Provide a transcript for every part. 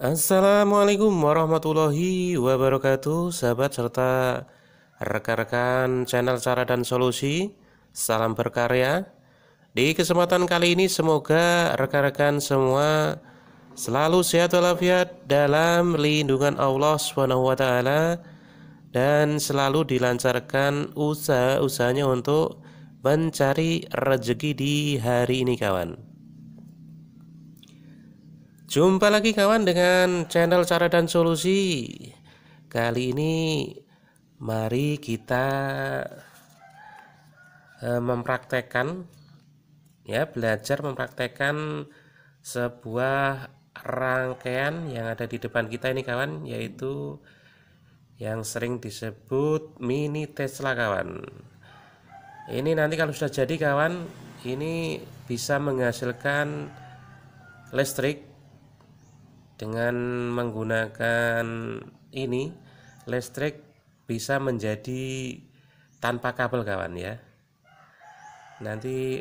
Assalamualaikum warahmatullahi wabarakatuh Sahabat serta rekan-rekan channel cara dan solusi Salam berkarya Di kesempatan kali ini semoga rekan-rekan semua Selalu sehat walafiat dalam lindungan Allah swt Dan selalu dilancarkan usaha-usahanya untuk mencari rezeki di hari ini kawan Jumpa lagi kawan dengan channel Cara dan Solusi. Kali ini mari kita mempraktekan mempraktekkan ya, belajar mempraktekkan sebuah rangkaian yang ada di depan kita ini kawan, yaitu yang sering disebut mini Tesla kawan. Ini nanti kalau sudah jadi kawan, ini bisa menghasilkan listrik dengan menggunakan ini listrik bisa menjadi tanpa kabel kawan ya nanti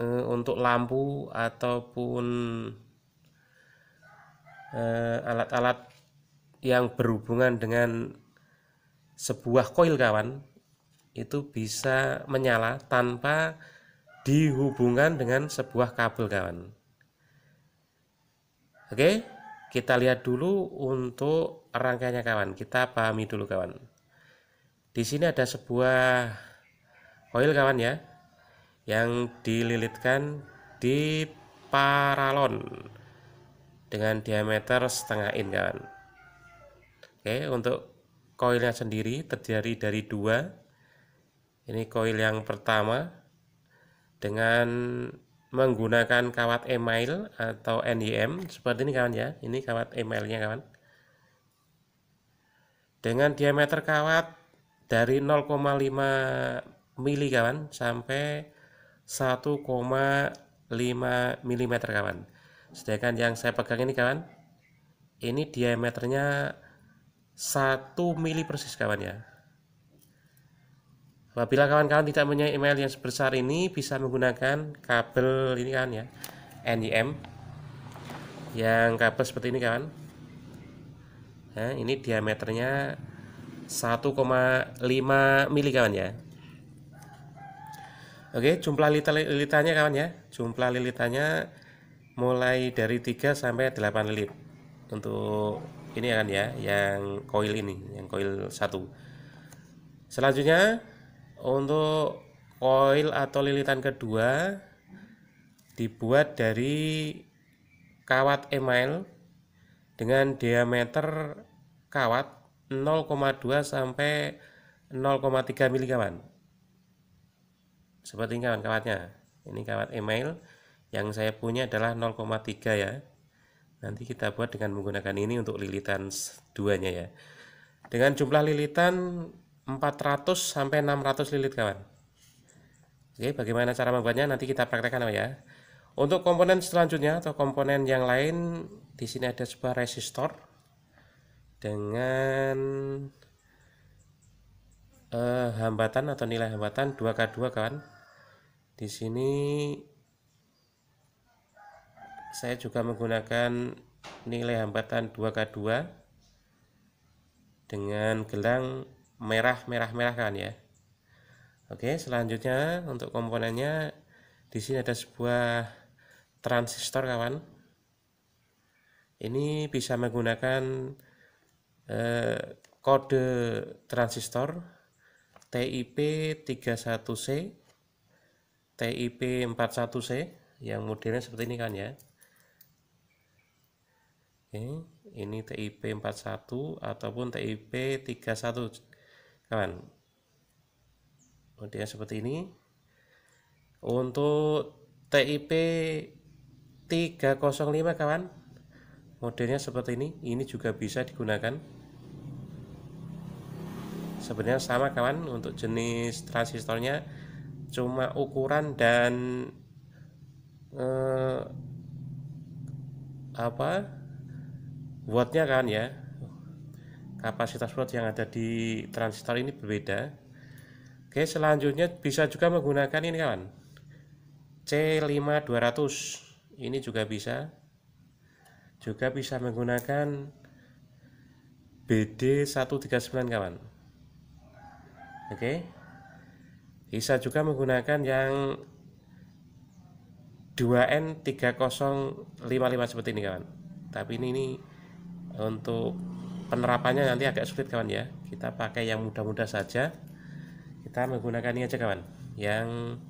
e, untuk lampu ataupun eh, alat-alat e, yang berhubungan dengan sebuah koil kawan itu bisa menyala tanpa dihubungkan dengan sebuah kabel kawan oke okay? kita lihat dulu untuk rangkaiannya kawan kita pahami dulu kawan di sini ada sebuah koil kawan ya yang dililitkan di paralon dengan diameter setengah in kawan oke untuk koilnya sendiri terdiri dari dua ini koil yang pertama dengan menggunakan kawat email atau NIM seperti ini kawan ya ini kawat emailnya kawan dengan diameter kawat dari 0,5 mili kawan sampai 1,5 mm kawan sedangkan yang saya pegang ini kawan ini diameternya 1 mili persis kawan ya Apabila kawan-kawan tidak punya email yang sebesar ini, bisa menggunakan kabel ini kan ya, NIM. Yang kabel seperti ini kawan. Nah, ini diameternya 1,5 mili kawan ya. Oke, jumlah lilitannya kawan ya. Jumlah lilitannya mulai dari 3 sampai 8 lilit. Untuk ini kan ya, yang koil ini, yang koil satu. Selanjutnya untuk koil atau lilitan kedua dibuat dari kawat email dengan diameter kawat 0,2 sampai 0,3 mili kawan seperti ini kawan kawatnya ini kawat email yang saya punya adalah 0,3 ya nanti kita buat dengan menggunakan ini untuk lilitan duanya ya dengan jumlah lilitan 400 sampai 600 lilit kawan Oke bagaimana cara membuatnya nanti kita praktekkan ya untuk komponen selanjutnya atau komponen yang lain di sini ada sebuah resistor dengan eh, hambatan atau nilai hambatan 2K2 kawan di sini saya juga menggunakan nilai hambatan 2K2 dengan gelang merah merah merah kan ya oke selanjutnya untuk komponennya di sini ada sebuah transistor kawan ini bisa menggunakan eh, kode transistor TIP 31C TIP 41C yang modelnya seperti ini kan ya Oke, ini TIP 41 ataupun TIP 31 kawan kemudian seperti ini untuk TIP 305 kawan modelnya seperti ini ini juga bisa digunakan sebenarnya sama kawan untuk jenis transistornya cuma ukuran dan eh, apa wattnya kan ya kapasitas watt yang ada di transistor ini berbeda oke selanjutnya bisa juga menggunakan ini kawan C5200 ini juga bisa juga bisa menggunakan BD139 kawan oke bisa juga menggunakan yang 2N3055 seperti ini kawan tapi ini, ini untuk penerapannya nanti agak sulit kawan ya kita pakai yang mudah-mudah saja kita menggunakan ini aja kawan yang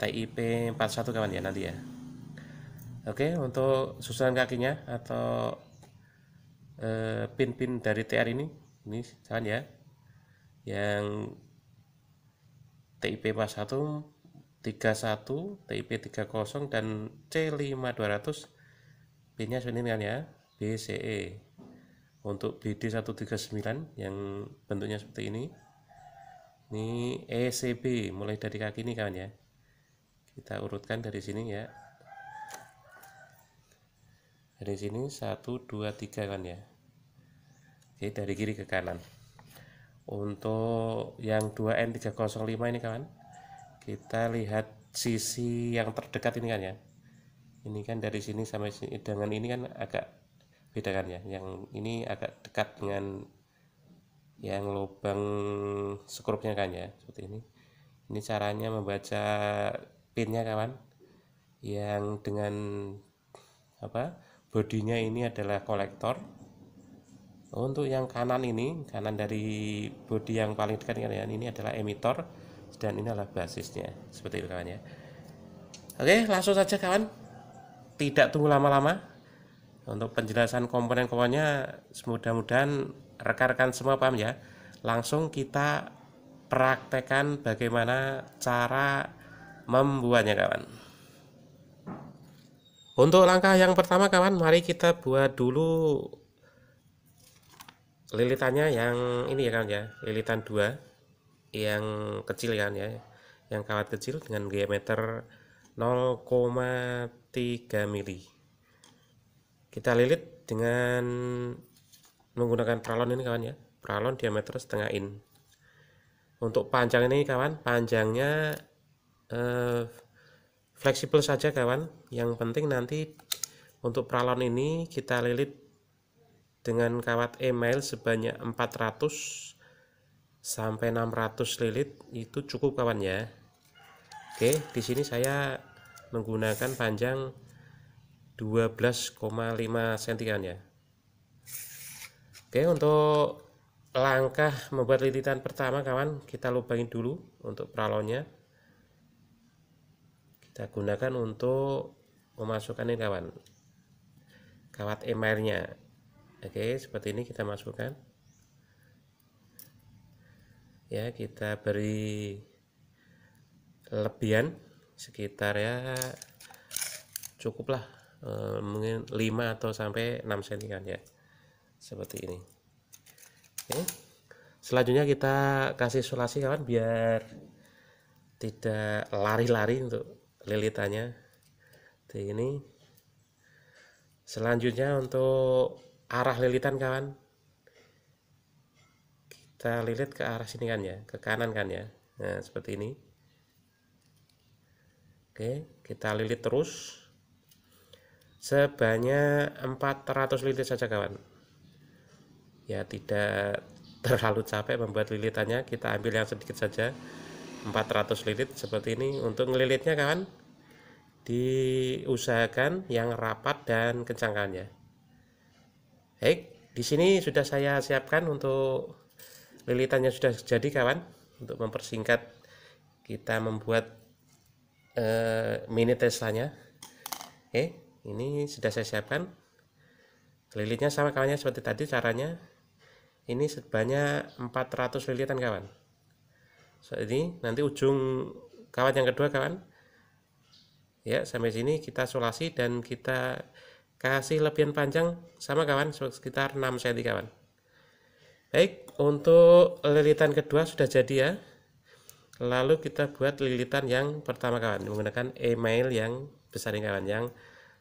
TIP 41 kawan ya nanti ya Oke untuk susunan kakinya atau eh, pin-pin e, dari TR ini ini kawan ya yang TIP 41 31 TIP 30 dan C5200 pinnya sini kan ya BCE untuk BD139 yang bentuknya seperti ini ini ECB mulai dari kaki ini kawan ya kita urutkan dari sini ya dari sini 1 2 3 kan ya Oke dari kiri ke kanan untuk yang 2N305 ini kawan kita lihat sisi yang terdekat ini kan ya ini kan dari sini sampai sini dengan ini kan agak bedakan ya yang ini agak dekat dengan yang lubang skrupnya kan ya seperti ini ini caranya membaca pinnya kawan yang dengan apa bodinya ini adalah kolektor oh, untuk yang kanan ini kanan dari bodi yang paling dekat dengan ini adalah emitor dan ini adalah basisnya seperti itu kawan ya oke langsung saja kawan tidak tunggu lama-lama untuk penjelasan komponen-komponennya semudah mudahan rekan-rekan semua paham ya. Langsung kita praktekkan bagaimana cara membuatnya kawan. Untuk langkah yang pertama kawan, mari kita buat dulu lilitannya yang ini ya kawan ya, lilitan 2 yang kecil ya kawan ya. Yang kawat kecil dengan diameter 0,3 mili kita lilit dengan menggunakan pralon ini kawan ya pralon diameter setengah in untuk panjang ini kawan panjangnya eh, fleksibel saja kawan yang penting nanti untuk pralon ini kita lilit dengan kawat email sebanyak 400 sampai 600 lilit itu cukup kawan ya Oke di sini saya menggunakan panjang 12,5 sentian ya Oke untuk langkah membuat lilitan pertama kawan kita lubangi dulu untuk pralonnya kita gunakan untuk memasukkan ini kawan kawat emailnya oke seperti ini kita masukkan ya kita beri lebihan sekitar ya cukuplah Eh, mungkin 5 atau sampai 6 cm kan ya seperti ini Oke. selanjutnya kita kasih isolasi kawan biar tidak lari-lari untuk lilitannya di ini selanjutnya untuk arah lilitan kawan kita lilit ke arah sini kan ya ke kanan kan ya nah seperti ini oke kita lilit terus sebanyak 400 lilit saja kawan ya tidak terlalu capek membuat lilitannya kita ambil yang sedikit saja 400 lilit seperti ini untuk ngelilitnya kawan diusahakan yang rapat dan kencangkannya ya baik di sini sudah saya siapkan untuk lilitannya sudah jadi kawan untuk mempersingkat kita membuat uh, mini teslanya oke ini sudah saya siapkan lilitnya sama kawannya seperti tadi caranya ini sebanyak 400 lilitan kawan so, ini nanti ujung kawan yang kedua kawan ya sampai sini kita solasi dan kita kasih lebihan panjang sama kawan sekitar 6 cm kawan baik untuk lilitan kedua sudah jadi ya lalu kita buat lilitan yang pertama kawan menggunakan email yang besar ini kawan yang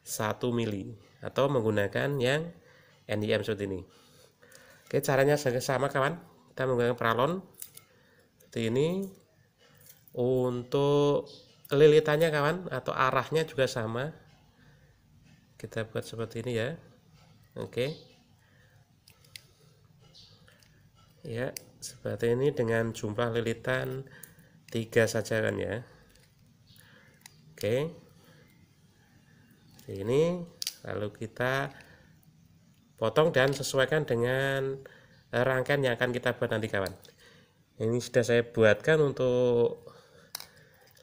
1 mili atau menggunakan yang NDM seperti ini oke caranya sama kawan kita menggunakan pralon seperti ini untuk lilitannya kawan atau arahnya juga sama kita buat seperti ini ya oke ya seperti ini dengan jumlah lilitan tiga saja kan ya oke ini lalu kita potong dan sesuaikan dengan rangkaian yang akan kita buat nanti kawan ini sudah saya buatkan untuk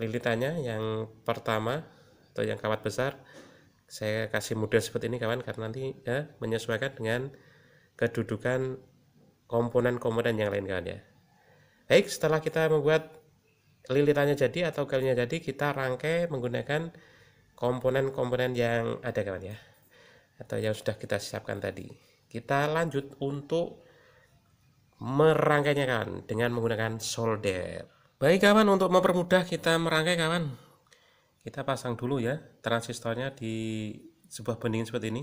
lilitannya yang pertama atau yang kawat besar saya kasih model seperti ini kawan karena nanti ya, menyesuaikan dengan kedudukan komponen-komponen yang lain kawan ya baik setelah kita membuat lilitannya jadi atau kalinya jadi kita rangkai menggunakan komponen-komponen yang ada kawan ya atau yang sudah kita siapkan tadi kita lanjut untuk merangkainya kawan dengan menggunakan solder baik kawan untuk mempermudah kita merangkai kawan kita pasang dulu ya transistornya di sebuah bening seperti ini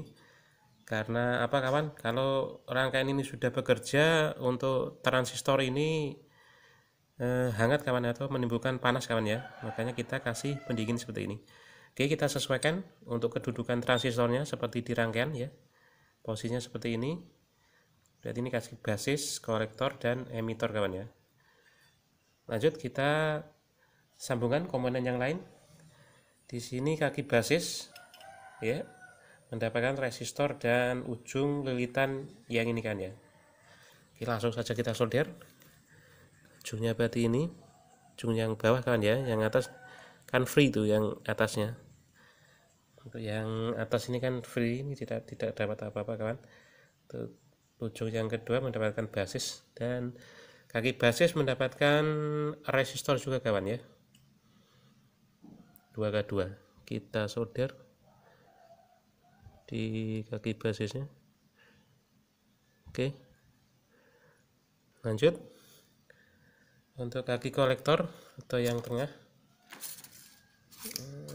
karena apa kawan kalau rangkaian ini sudah bekerja untuk transistor ini eh, hangat kawan atau menimbulkan panas kawan ya makanya kita kasih pendingin seperti ini Oke, kita sesuaikan untuk kedudukan transistornya seperti di rangkaian ya. Posisinya seperti ini. Berarti ini kasih basis, kolektor, dan emitor kawan ya. Lanjut kita sambungan komponen yang lain. Di sini kaki basis ya mendapatkan resistor dan ujung lilitan yang ini kan ya. Oke, langsung saja kita solder. Ujungnya berarti ini, ujung yang bawah kan ya, yang atas kan free itu yang atasnya untuk yang atas ini kan free ini tidak tidak dapat apa-apa kawan untuk ujung yang kedua mendapatkan basis dan kaki basis mendapatkan resistor juga kawan ya 2 ke 2 kita solder di kaki basisnya oke lanjut untuk kaki kolektor atau yang tengah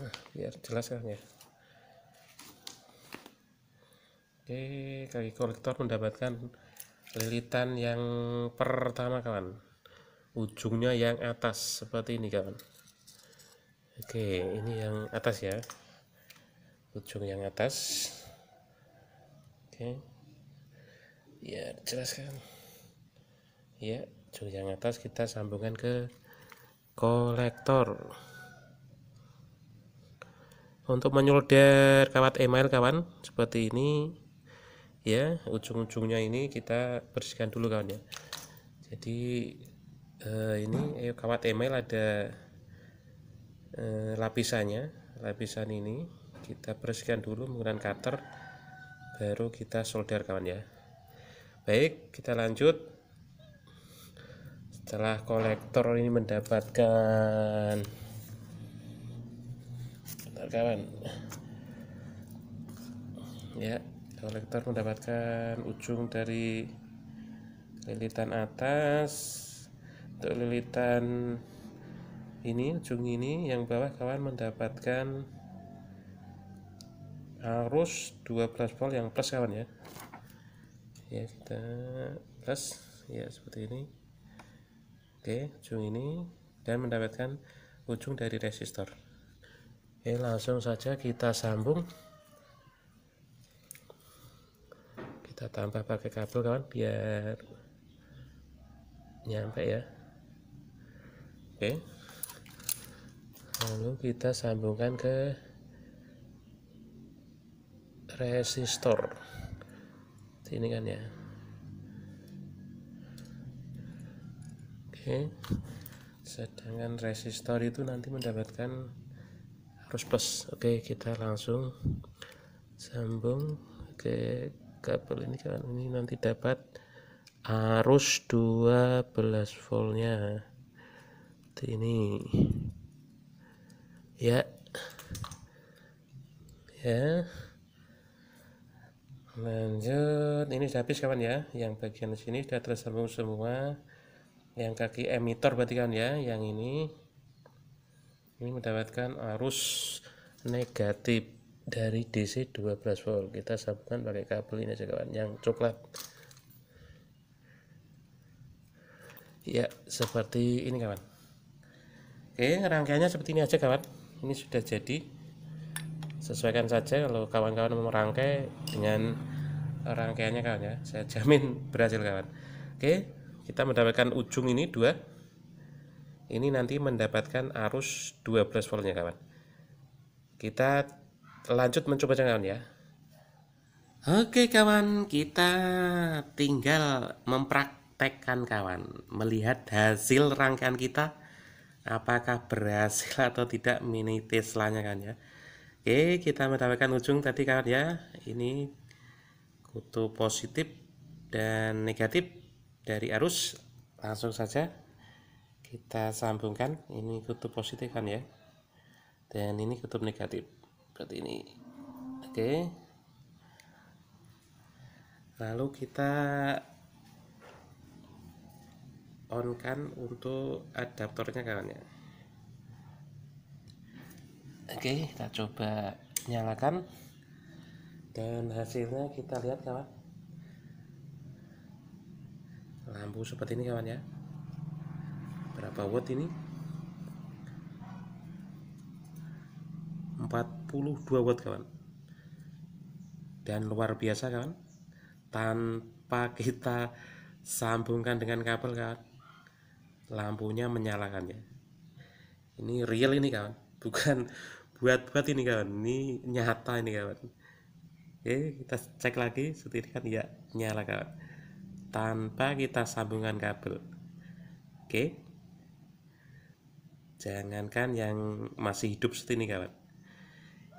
ah, biar jelas kan ya oke kaki kolektor mendapatkan lilitan yang pertama kawan ujungnya yang atas seperti ini kawan oke ini yang atas ya ujung yang atas oke ya jelaskan ya ujung yang atas kita sambungkan ke kolektor untuk menyolder kawat email kawan seperti ini ya ujung-ujungnya ini kita bersihkan dulu kawan ya jadi eh, ini eh, kawat email ada eh, lapisannya lapisan ini kita bersihkan dulu menggunakan cutter baru kita solder kawan ya baik kita lanjut setelah kolektor ini mendapatkan bentar kawan ya kolektor mendapatkan ujung dari lilitan atas untuk lilitan ini ujung ini yang bawah kawan mendapatkan arus 12 volt yang plus kawan ya ya kita plus ya seperti ini oke ujung ini dan mendapatkan ujung dari resistor oke langsung saja kita sambung tanpa pakai kabel kawan biar nyampe ya oke lalu kita sambungkan ke resistor ini kan ya oke sedangkan resistor itu nanti mendapatkan arus plus oke kita langsung sambung ke kabel ini kan ini nanti dapat arus 12 voltnya ini ya ya lanjut ini sudah habis kawan ya yang bagian sini sudah tersambung semua yang kaki emitor berarti kan ya yang ini ini mendapatkan arus negatif dari DC 12 volt kita sambungkan pakai kabel ini aja kawan yang coklat ya seperti ini kawan oke rangkaiannya seperti ini aja kawan ini sudah jadi sesuaikan saja kalau kawan-kawan mau merangkai dengan rangkaiannya kawan ya saya jamin berhasil kawan oke kita mendapatkan ujung ini dua ini nanti mendapatkan arus 12 voltnya kawan kita lanjut mencoba jangan ya Oke kawan, kita tinggal mempraktekkan kawan, melihat hasil rangkaian kita apakah berhasil atau tidak mini Teslanya kan ya. Oke, kita mendapatkan ujung tadi kawan ya. Ini kutu positif dan negatif dari arus. Langsung saja kita sambungkan. Ini kutub positif kan ya. Dan ini kutub negatif seperti ini oke okay. lalu kita on kan untuk adaptornya kawan ya oke okay, kita coba nyalakan dan hasilnya kita lihat kawan lampu seperti ini kawan ya berapa watt ini 4 watt kawan dan luar biasa kawan tanpa kita sambungkan dengan kabel kawan lampunya menyalakan ya ini real ini kawan bukan buat-buat ini kawan ini nyata ini kawan oke kita cek lagi setirkan kan ya nyala kawan tanpa kita sambungan kabel oke jangankan yang masih hidup seperti ini kawan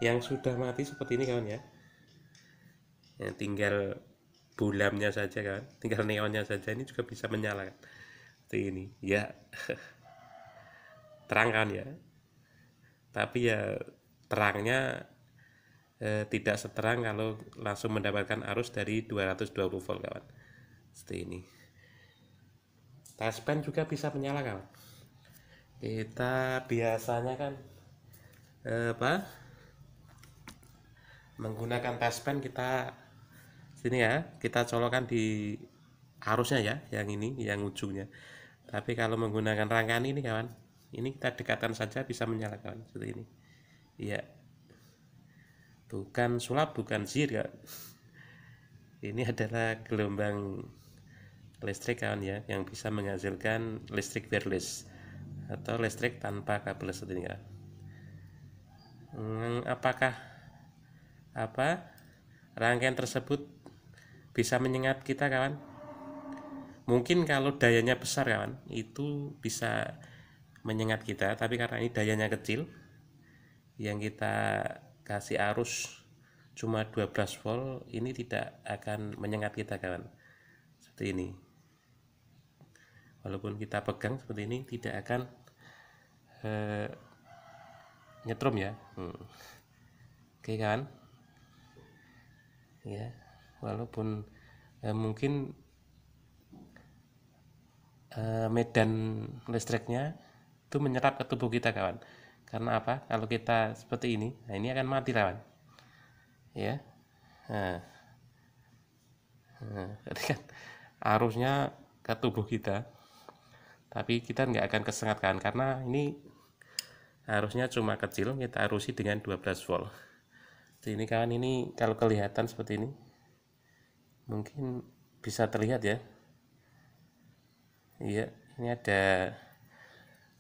yang sudah mati seperti ini kawan ya yang tinggal bulamnya saja kan tinggal neonnya saja ini juga bisa menyala kan seperti ini ya terang kan ya tapi ya terangnya eh, tidak seterang kalau langsung mendapatkan arus dari 220 volt kawan seperti ini taspen juga bisa menyala kawan kita biasanya kan eh, apa menggunakan taspen kita sini ya kita colokan di arusnya ya yang ini yang ujungnya tapi kalau menggunakan rangkaian ini kawan ini kita dekatkan saja bisa menyala kawan seperti ini iya bukan sulap bukan sihir kawan ini adalah gelombang listrik kawan ya yang bisa menghasilkan listrik wireless atau listrik tanpa kabel seperti ini kawan. Hmm, apakah apa rangkaian tersebut bisa menyengat kita kawan mungkin kalau dayanya besar kawan itu bisa menyengat kita tapi karena ini dayanya kecil yang kita kasih arus cuma 12 volt ini tidak akan menyengat kita kawan seperti ini walaupun kita pegang seperti ini tidak akan eh, nyetrum ya hmm. oke kawan ya walaupun eh, mungkin eh, medan listriknya itu menyerap ke tubuh kita kawan karena apa kalau kita seperti ini nah ini akan mati kawan ya nah. Nah, kan arusnya ke tubuh kita tapi kita nggak akan kesengat kawan karena ini arusnya cuma kecil kita arusi dengan 12 volt seperti ini kawan ini kalau kelihatan seperti ini mungkin bisa terlihat ya iya ini ada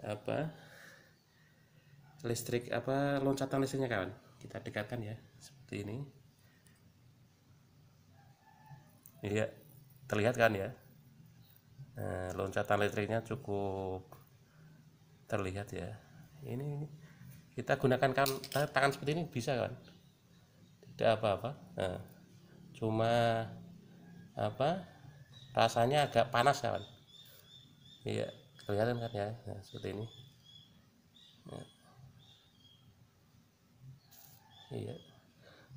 apa listrik apa loncatan listriknya kawan kita dekatkan ya seperti ini iya terlihat kan ya nah, loncatan listriknya cukup terlihat ya ini kita gunakan kan tangan seperti ini bisa kan tidak apa-apa nah, cuma apa rasanya agak panas kawan iya kelihatan kan ya nah, seperti ini nah. iya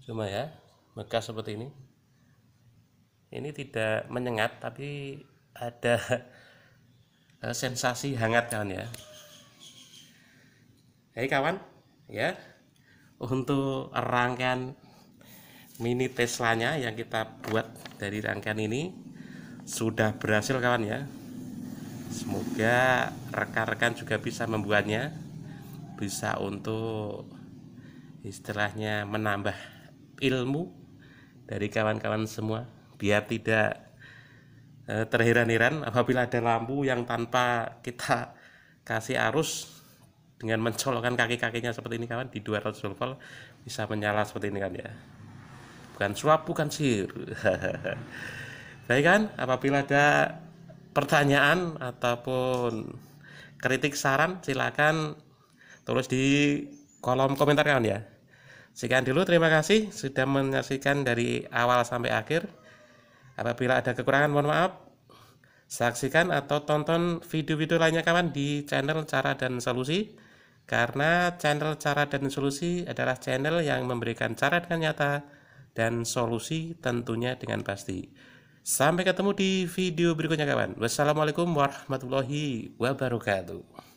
cuma ya bekas seperti ini ini tidak menyengat tapi ada eh, sensasi hangat kawan ya Hei kawan ya untuk rangkaian mini Teslanya yang kita buat dari rangkaian ini sudah berhasil kawan ya semoga rekan-rekan juga bisa membuatnya bisa untuk istilahnya menambah ilmu dari kawan-kawan semua biar tidak eh, terheran-heran apabila ada lampu yang tanpa kita kasih arus dengan mencolokkan kaki-kakinya seperti ini kawan di 200 volt bisa menyala seperti ini kan ya bukan suap bukan sihir. baik kan apabila ada pertanyaan ataupun kritik saran silakan tulis di kolom komentar kawan ya sekian dulu terima kasih sudah menyaksikan dari awal sampai akhir apabila ada kekurangan mohon maaf saksikan atau tonton video-video lainnya kawan di channel cara dan solusi karena channel cara dan solusi adalah channel yang memberikan cara dengan nyata dan solusi tentunya dengan pasti. Sampai ketemu di video berikutnya kawan. Wassalamualaikum warahmatullahi wabarakatuh.